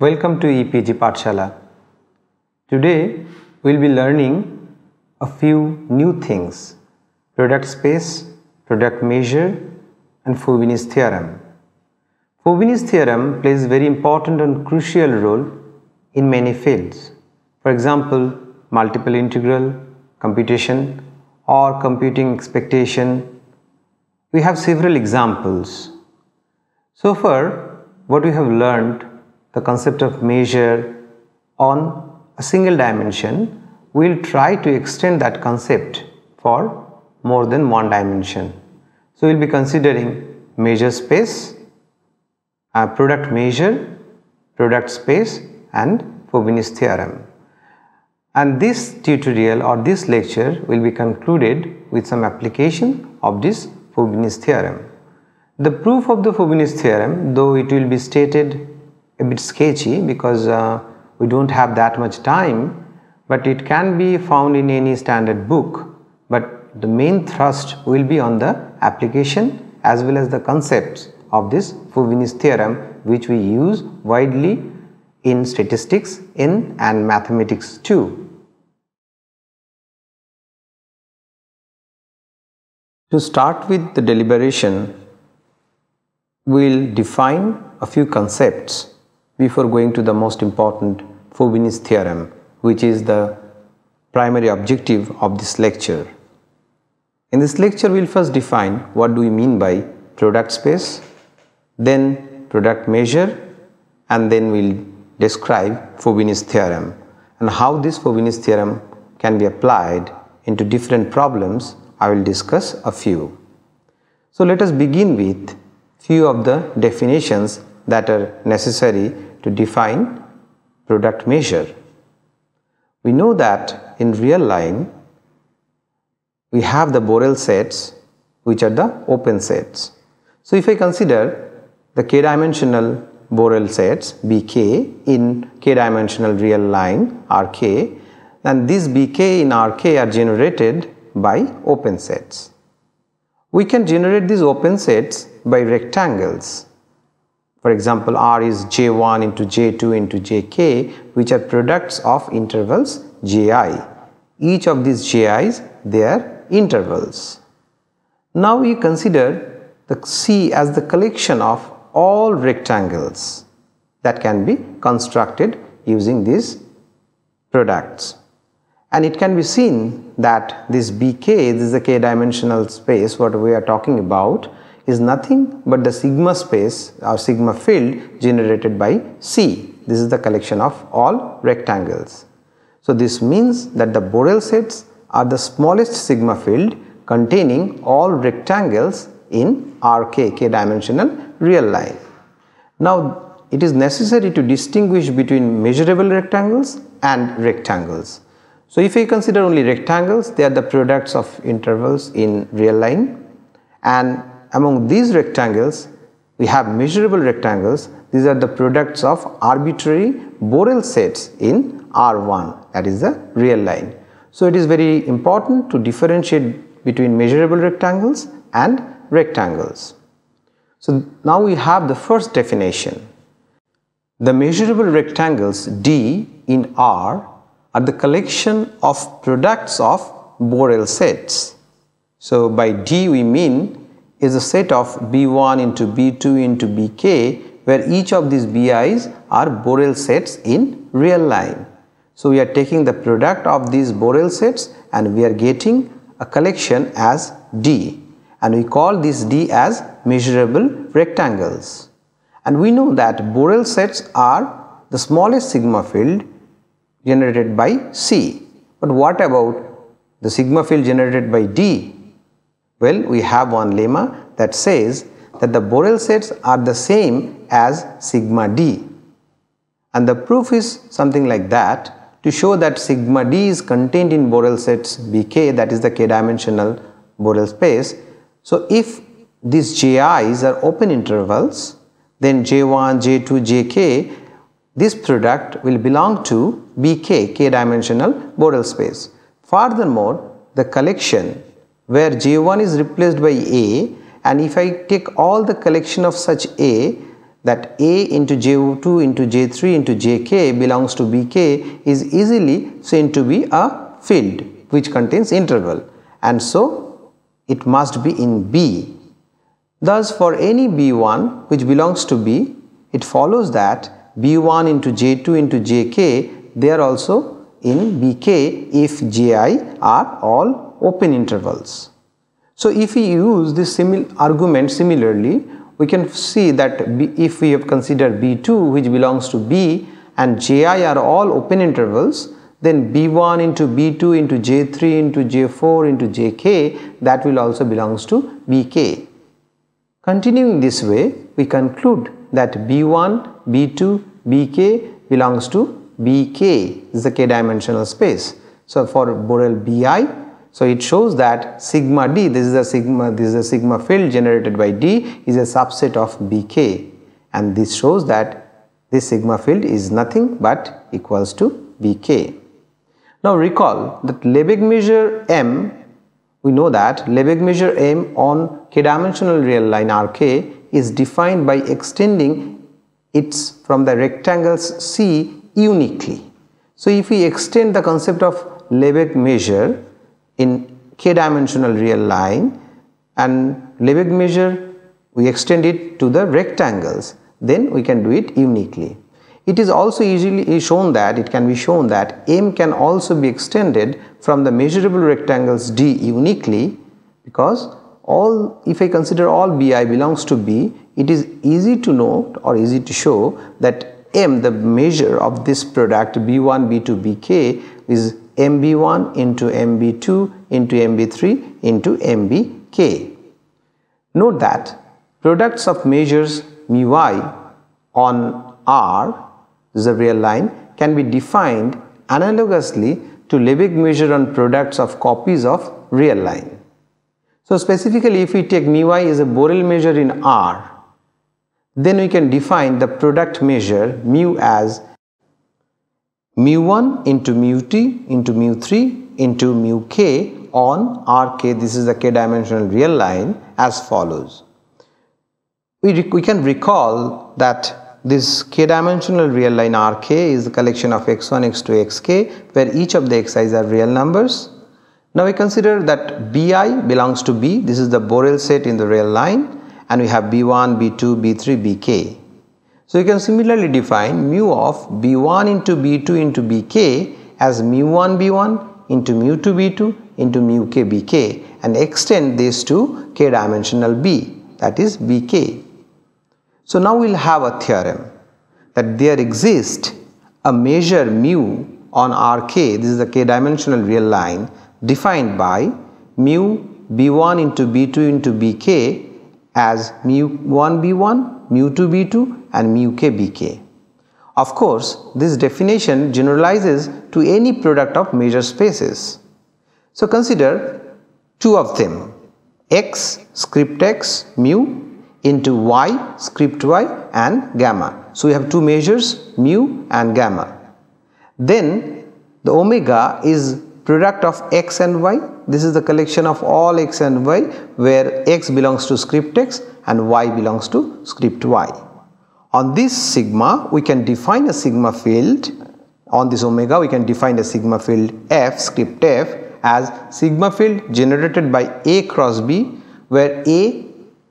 Welcome to EPG Patshala. Today we'll be learning a few new things product space, product measure, and Fubini's theorem. Fubini's theorem plays a very important and crucial role in many fields. For example, multiple integral, computation, or computing expectation. We have several examples. So far, what we have learned the concept of measure on a single dimension, we will try to extend that concept for more than one dimension. So, we will be considering measure space, uh, product measure, product space and Fubini's theorem. And this tutorial or this lecture will be concluded with some application of this Fubini's theorem. The proof of the Fubini's theorem, though it will be stated a bit sketchy because uh, we don't have that much time but it can be found in any standard book but the main thrust will be on the application as well as the concepts of this Fubini's theorem which we use widely in statistics in and mathematics too. To start with the deliberation, we will define a few concepts before going to the most important Fubini's theorem which is the primary objective of this lecture. In this lecture we will first define what do we mean by product space, then product measure and then we will describe Fubini's theorem and how this Fubini's theorem can be applied into different problems I will discuss a few. So let us begin with few of the definitions that are necessary to define product measure. We know that in real line, we have the Borel sets which are the open sets. So, if I consider the k dimensional Borel sets Bk in k dimensional real line Rk and these Bk in Rk are generated by open sets. We can generate these open sets by rectangles for example, R is J1 into J2 into Jk, which are products of intervals Ji. Each of these Ji's, their intervals. Now we consider the C as the collection of all rectangles that can be constructed using these products. And it can be seen that this Bk, this is the k dimensional space what we are talking about, is nothing but the sigma space or sigma field generated by C. This is the collection of all rectangles. So this means that the Borel sets are the smallest sigma field containing all rectangles in RK, k dimensional real line. Now it is necessary to distinguish between measurable rectangles and rectangles. So if we consider only rectangles, they are the products of intervals in real line and among these rectangles, we have measurable rectangles. These are the products of arbitrary Borel sets in R1 that is the real line. So it is very important to differentiate between measurable rectangles and rectangles. So now we have the first definition. The measurable rectangles D in R are the collection of products of Borel sets. So by D we mean is a set of B1 into B2 into Bk where each of these BIs are Borel sets in real line. So we are taking the product of these Borel sets and we are getting a collection as D and we call this D as measurable rectangles. And we know that Borel sets are the smallest sigma field generated by C. But what about the sigma field generated by D well, we have one lemma that says that the Borel sets are the same as sigma d. And the proof is something like that to show that sigma d is contained in Borel sets Bk that is the k dimensional Borel space. So, if these ji's are open intervals then j1, j2, jk this product will belong to Bk k dimensional Borel space. Furthermore, the collection where J1 is replaced by A and if I take all the collection of such A that A into J2 into J3 into Jk belongs to Bk is easily seen to be a field which contains interval and so it must be in B. Thus for any B1 which belongs to B it follows that B1 into J2 into Jk they are also in Bk if Ji are all open intervals. So if we use this simil argument similarly, we can see that B, if we have considered B2 which belongs to B and Ji are all open intervals, then B1 into B2 into J3 into J4 into Jk that will also belongs to Bk. Continuing this way, we conclude that B1, B2, Bk belongs to Bk is the k-dimensional space. So for Borel Bi, so it shows that sigma d, this is a sigma, this is a sigma field generated by d is a subset of bk and this shows that this sigma field is nothing but equals to bk. Now recall that Lebesgue measure m, we know that Lebesgue measure m on k-dimensional real line rk is defined by extending its from the rectangles C uniquely. So if we extend the concept of Lebesgue measure in k-dimensional real line and Lebesgue measure we extend it to the rectangles then we can do it uniquely. It is also easily shown that it can be shown that M can also be extended from the measurable rectangles D uniquely because all if I consider all BI belongs to B it is easy to note or easy to show that M the measure of this product B1 B2 BK is MB1 into MB2 into MB3 into MBK. Note that products of measures μi on R, the real line, can be defined analogously to Lebesgue measure on products of copies of real line. So specifically if we take μi as a Borel measure in R, then we can define the product measure mu as mu1 into mu t into mu3 into mu k on Rk, this is the k dimensional real line as follows. We, we can recall that this k dimensional real line Rk is the collection of x1, x2, xk where each of the xi's are real numbers. Now we consider that Bi belongs to B, this is the Borel set in the real line and we have B1, B2, B3, Bk. So you can similarly define mu of B1 into B2 into Bk as mu1 B1 into mu2 B2 into mu_k Bk and extend this to k dimensional B that is Bk. So now we will have a theorem that there exists a measure mu on Rk this is the k dimensional real line defined by mu b1 into b2 into bk as mu1 b1 mu2 b2 and mu k b k. Of course, this definition generalizes to any product of measure spaces. So consider two of them x script x mu into y script y and gamma. So we have two measures mu and gamma. Then the omega is product of x and y. This is the collection of all x and y where x belongs to script x and y belongs to script y. On this sigma, we can define a sigma field. On this omega, we can define a sigma field f, script f as sigma field generated by A cross B where A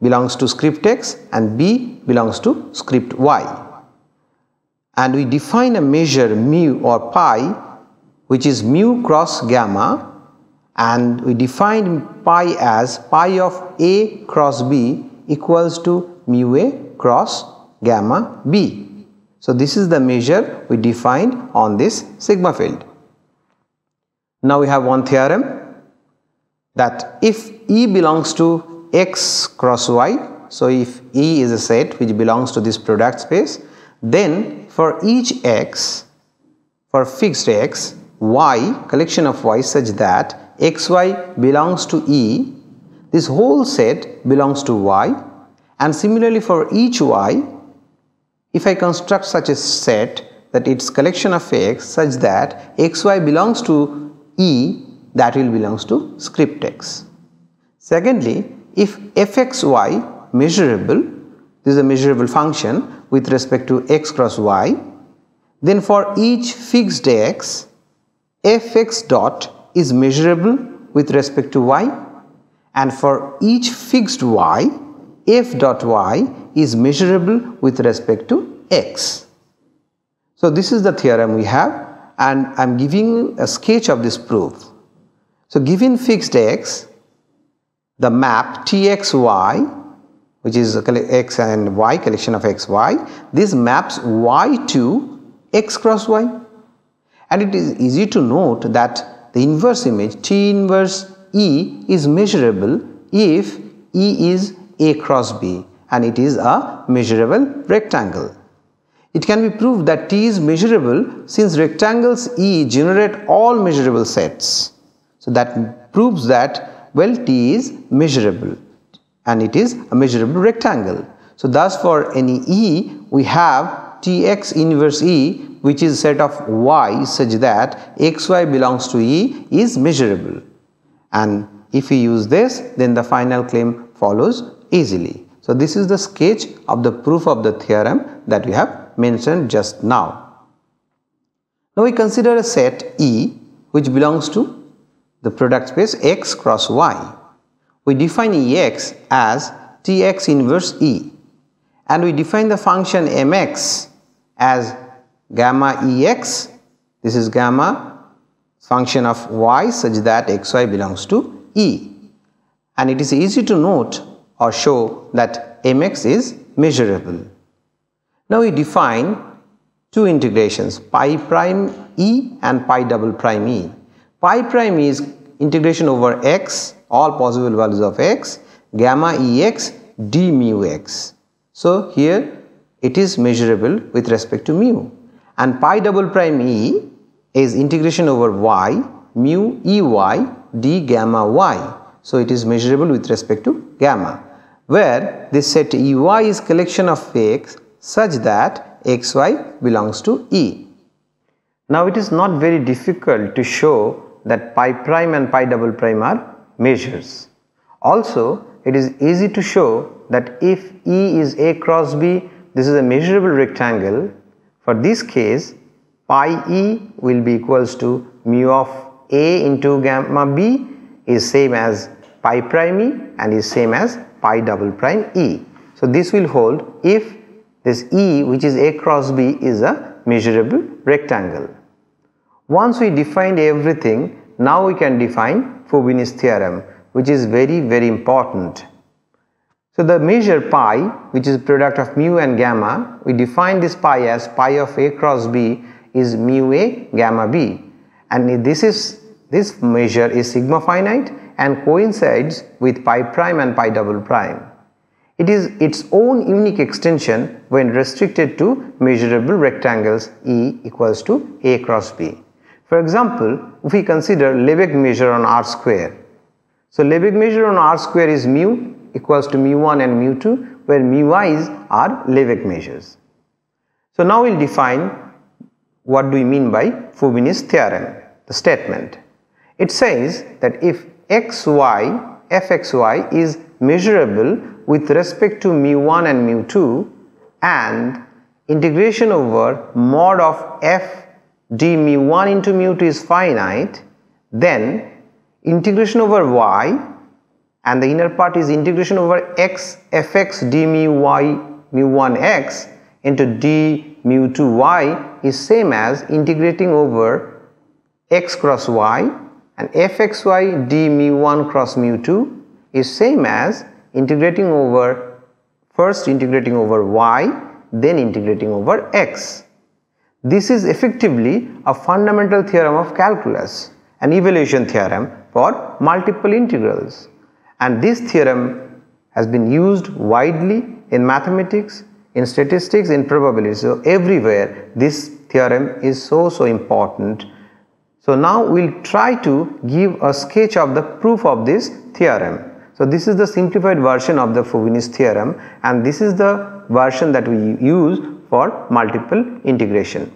belongs to script x and B belongs to script y. And we define a measure mu or pi which is mu cross gamma and we define pi as pi of A cross B equals to mu A cross gamma B. So this is the measure we defined on this sigma field. Now we have one theorem that if E belongs to X cross Y, so if E is a set which belongs to this product space, then for each X, for fixed X, Y, collection of Y such that XY belongs to E this whole set belongs to Y and similarly for each Y, if I construct such a set that its collection of X such that XY belongs to E that will belongs to script X. Secondly, if fxy measurable, this is a measurable function with respect to x cross y, then for each fixed x, fx dot is measurable with respect to y and for each fixed y, f dot y is measurable with respect to x. So this is the theorem we have and I am giving a sketch of this proof. So given fixed x, the map txy which is x and y collection of xy this maps y to x cross y and it is easy to note that the inverse image t inverse E is measurable if E is A cross B and it is a measurable rectangle. It can be proved that T is measurable since rectangles E generate all measurable sets. So that proves that well T is measurable and it is a measurable rectangle. So thus for any E we have Tx inverse E which is set of Y such that xy belongs to E is measurable and if you use this then the final claim follows easily. So this is the sketch of the proof of the theorem that we have mentioned just now. Now we consider a set E which belongs to the product space X cross Y. We define Ex as Tx inverse E and we define the function Mx as gamma Ex, this is gamma function of y such that xy belongs to E. And it is easy to note or show that mx is measurable. Now we define two integrations pi prime E and pi double prime E. Pi prime E is integration over x, all possible values of x, gamma Ex d mu x. So here it is measurable with respect to mu. And pi double prime E is integration over y mu e y d gamma y. So, it is measurable with respect to gamma where this set Ey is collection of x such that xy belongs to E. Now, it is not very difficult to show that pi prime and pi double prime are measures. Also, it is easy to show that if E is A cross B, this is a measurable rectangle. For this case, pi e will be equals to mu of a into gamma b is same as pi prime e and is same as pi double prime e. So, this will hold if this E which is A cross B is a measurable rectangle. Once we defined everything, now we can define Fubini's theorem which is very very important. So the measure pi which is product of mu and gamma, we define this pi as pi of A cross B is mu a gamma b and this is this measure is sigma finite and coincides with pi prime and pi double prime. It is its own unique extension when restricted to measurable rectangles E equals to A cross B. For example, if we consider Lebesgue measure on R square. So Lebesgue measure on R square is mu equals to mu1 and mu2 where mu i's are Lebesgue measures. So now we'll define what do we mean by Fubini's theorem? The statement. It says that if xy, fxy is measurable with respect to mu1 and mu2 and integration over mod of f d mu1 into mu2 is finite, then integration over y and the inner part is integration over x fx d mu y mu1 x into d mu 2y is same as integrating over x cross y and fxy d mu 1 cross mu 2 is same as integrating over first integrating over y then integrating over x. This is effectively a fundamental theorem of calculus, an evaluation theorem for multiple integrals and this theorem has been used widely in mathematics in statistics, in probability. So everywhere this theorem is so, so important. So now we will try to give a sketch of the proof of this theorem. So this is the simplified version of the Fubini's theorem and this is the version that we use for multiple integration.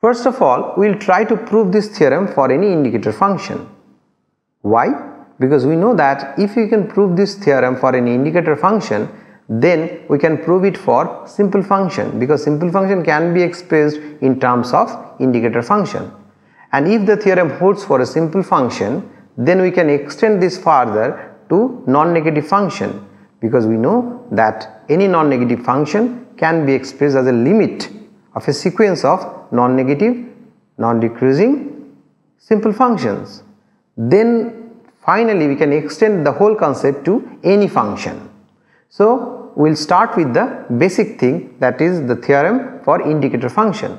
First of all, we will try to prove this theorem for any indicator function. Why? Because we know that if we can prove this theorem for an indicator function, then we can prove it for simple function because simple function can be expressed in terms of indicator function. And if the theorem holds for a simple function, then we can extend this further to non-negative function because we know that any non-negative function can be expressed as a limit of a sequence of non-negative, non-decreasing simple functions. Then finally we can extend the whole concept to any function. So, we will start with the basic thing that is the theorem for indicator function.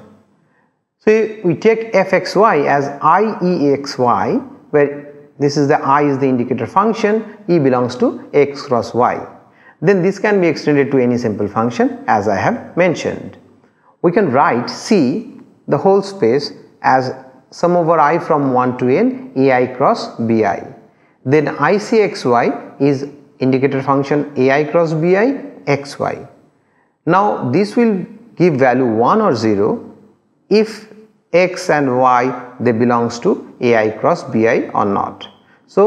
So, we take fxy as iexy where this is the i is the indicator function, e belongs to x cross y. Then this can be extended to any simple function as I have mentioned. We can write C the whole space as sum over i from 1 to n ai cross bi. Then icxy is indicator function ai cross bi xy now this will give value 1 or 0 if x and y they belongs to ai cross bi or not so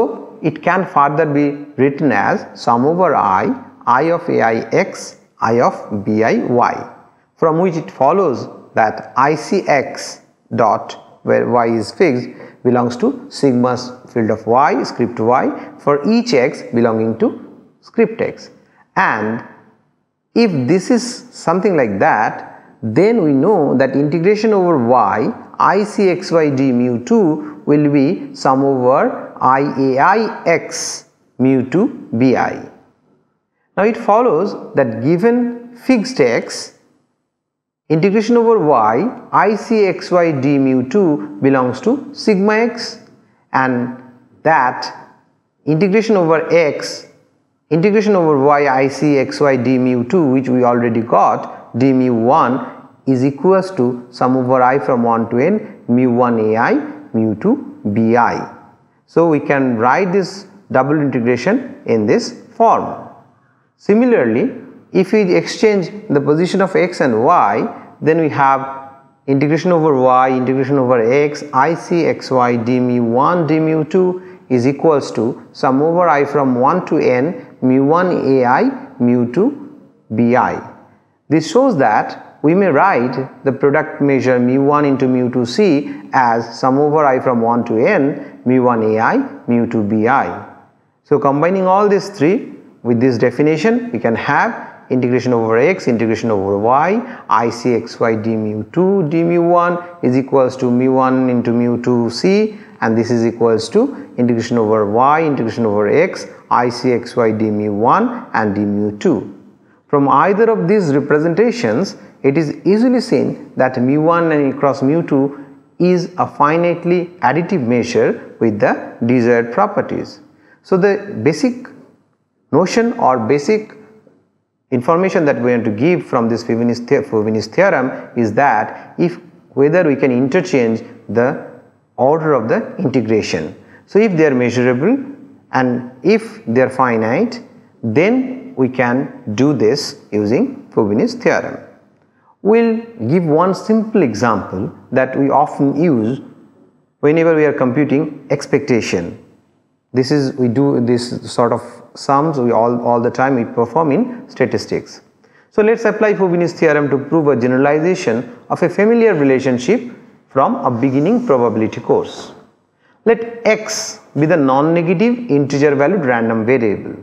it can further be written as sum over i i of ai x i of bi y from which it follows that icx dot where y is fixed belongs to sigma's field of y script y for each x belonging to script x, and if this is something like that then we know that integration over y i c x y d mu 2 will be sum over i a i x mu 2 b i. Now it follows that given fixed x integration over y i c x y d mu 2 belongs to sigma x and that integration over x integration over y i c x y d mu 2 which we already got d mu 1 is equals to sum over i from 1 to n mu 1 a i mu 2 b i. So, we can write this double integration in this form. Similarly, if we exchange the position of x and y then we have integration over y integration over x i c x y d mu 1 d mu 2 is equals to sum over i from 1 to n mu 1 ai mu 2 bi. This shows that we may write the product measure mu 1 into mu 2 c as sum over i from 1 to n mu 1 ai mu 2 bi. So combining all these three with this definition we can have integration over x integration over y i c x y d mu 2 d mu 1 is equals to mu 1 into mu 2 c and this is equals to integration over y integration over x i c x y d mu 1 and d mu 2. From either of these representations it is easily seen that mu 1 and cross mu 2 is a finitely additive measure with the desired properties. So, the basic notion or basic information that we want to give from this Fibonacci, Fibonacci theorem is that if whether we can interchange the order of the integration. So, if they are measurable and if they are finite then we can do this using Fubini's theorem. We will give one simple example that we often use whenever we are computing expectation. This is we do this sort of sums we all, all the time we perform in statistics. So, let us apply Fubini's theorem to prove a generalization of a familiar relationship from a beginning probability course. Let x be the non-negative integer valued random variable.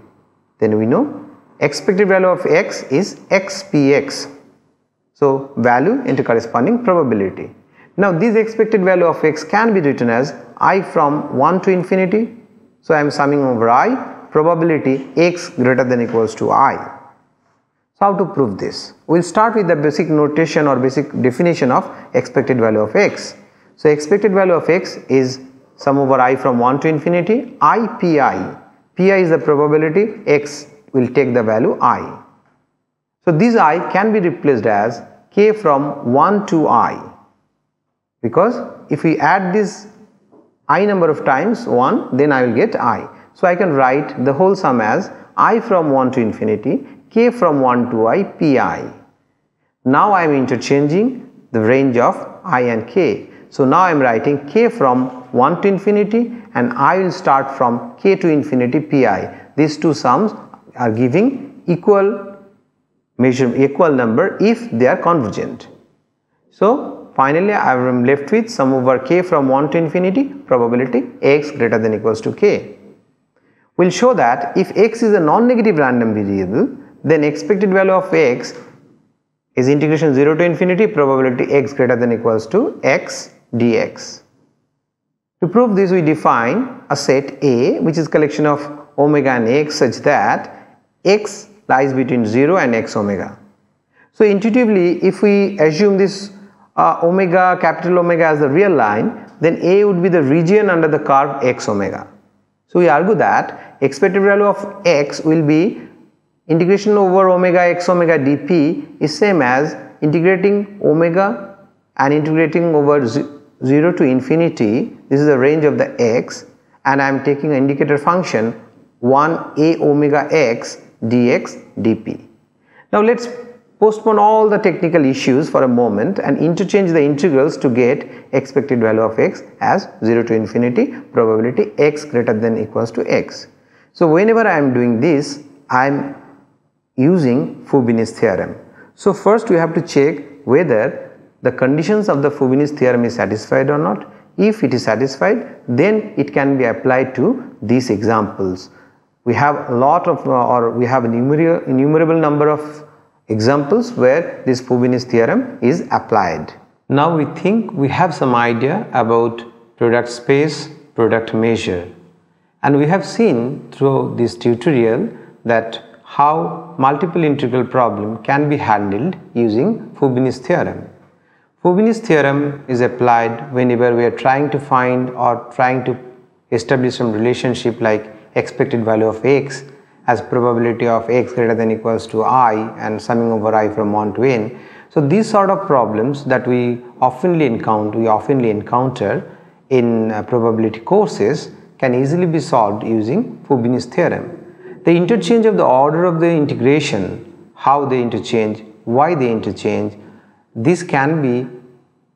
Then we know expected value of x is xpx. So value into corresponding probability. Now this expected value of x can be written as i from 1 to infinity. So I am summing over i probability x greater than equals to i. So, how to prove this? We will start with the basic notation or basic definition of expected value of x. So, expected value of x is sum over i from 1 to infinity i pi. Pi is the probability x will take the value i. So, this i can be replaced as k from 1 to i because if we add this i number of times 1 then I will get i. So, I can write the whole sum as i from 1 to infinity k from 1 to i pi. Now I am interchanging the range of i and k. So now I am writing k from 1 to infinity and i will start from k to infinity pi. These two sums are giving equal measure equal number if they are convergent. So finally I am left with sum over k from 1 to infinity probability x greater than equals to k. We will show that if x is a non-negative random variable then expected value of x is integration 0 to infinity probability x greater than equals to x dx. To prove this we define a set A which is collection of omega and x such that x lies between 0 and x omega. So intuitively if we assume this uh, omega capital omega as the real line then A would be the region under the curve x omega. So we argue that expected value of x will be Integration over omega x omega dp is same as integrating omega and integrating over 0 to infinity. This is the range of the x and I am taking an indicator function 1 a omega x dx dp. Now let's postpone all the technical issues for a moment and interchange the integrals to get expected value of x as 0 to infinity probability x greater than equals to x. So whenever I am doing this I am using Fubini's theorem. So first we have to check whether the conditions of the Fubini's theorem is satisfied or not. If it is satisfied, then it can be applied to these examples. We have a lot of uh, or we have an innumerable number of examples where this Fubini's theorem is applied. Now we think we have some idea about product space, product measure. And we have seen through this tutorial that how multiple integral problem can be handled using Fubini's theorem. Fubini's theorem is applied whenever we are trying to find or trying to establish some relationship like expected value of x as probability of x greater than equals to i and summing over i from 1 to n. So these sort of problems that we oftenly encounter, we oftenly encounter in uh, probability courses can easily be solved using Fubini's theorem the interchange of the order of the integration, how they interchange, why they interchange, this can be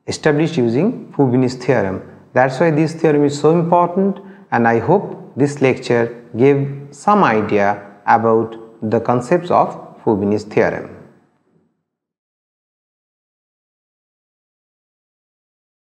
established using Fubini's theorem. That's why this theorem is so important and I hope this lecture gave some idea about the concepts of Fubini's theorem.